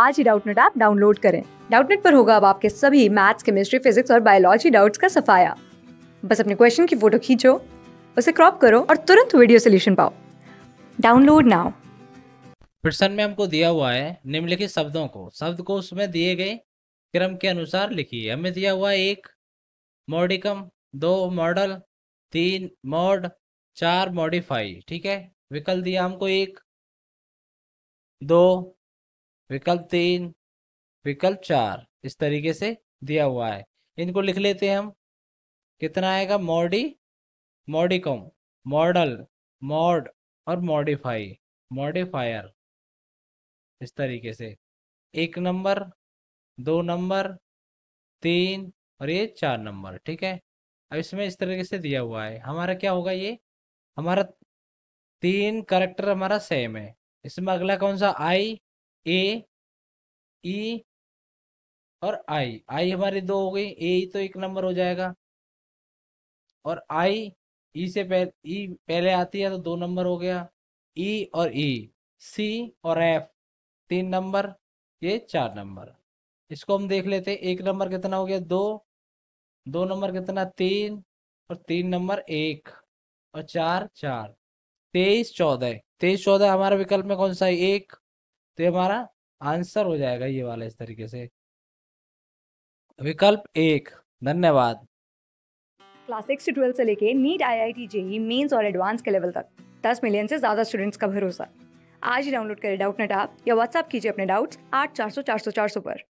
आज ही Doubtnut app download करें डाउटनेट पर होगा अब आपके सभी मैथ्स केमिस्ट्री फिजिक्स और बायोलॉजी डाउट्स का सफाया बस अपने क्वेश्चन की फोटो खींचो उसे क्रॉप करो और तुरंत वीडियो सोल्यूशन पाओ डाउनलोड नाउ प्रश्न में हमको दिया हुआ है निम्नलिखित शब्दों को शब्द को उसमें दिए गए क्रम के अनुसार लिखिए हमें दिया हुआ है एक मॉडिकम दो मॉडल तीन मॉड चार मॉडिफाई ठीक है विकल्प दिया हमको एक दो विकल्प तीन विकल्प चार इस तरीके से दिया हुआ है इनको लिख लेते हैं हम कितना आएगा मॉडी मॉडिकम मॉडल मॉड और मॉडिफाई मॉडिफायर इस तरीके से एक नंबर दो नंबर तीन और ये चार नंबर ठीक है अब इसमें इस तरीके से दिया हुआ है हमारा क्या होगा ये हमारा तीन करेक्टर हमारा सेम है इसमें अगला कौन सा आई ए ई e और आई आई हमारी दो हो गई ए तो एक नंबर हो जाएगा और आई ई e से पहले ई e पहले आती है तो दो नंबर हो गया ई और ई सी और एफ तीन नंबर ये चार नंबर इसको हम देख लेते हैं एक नंबर कितना हो गया दो दो नंबर कितना तीन और तीन नंबर एक और चार चार तेईस चौदह तेईस चौदह हमारे विकल्प में कौन सा है एक तो ये हमारा आंसर हो जाएगा ये वाला इस तरीके से विकल्प एक धन्यवाद क्लास सिक्स से ट्वेल्थ से लेके NEET I I T JEE Mains और एडवांस के लेवल तक दस मिलियन से ज़्यादा स्टूडेंट्स का भरोसा आज ही डाउनलोड करें डाउट नेट आप या व्हाट्सएप कीजिए अपने डाउट्स आठ चार सौ चार सौ चार सौ पर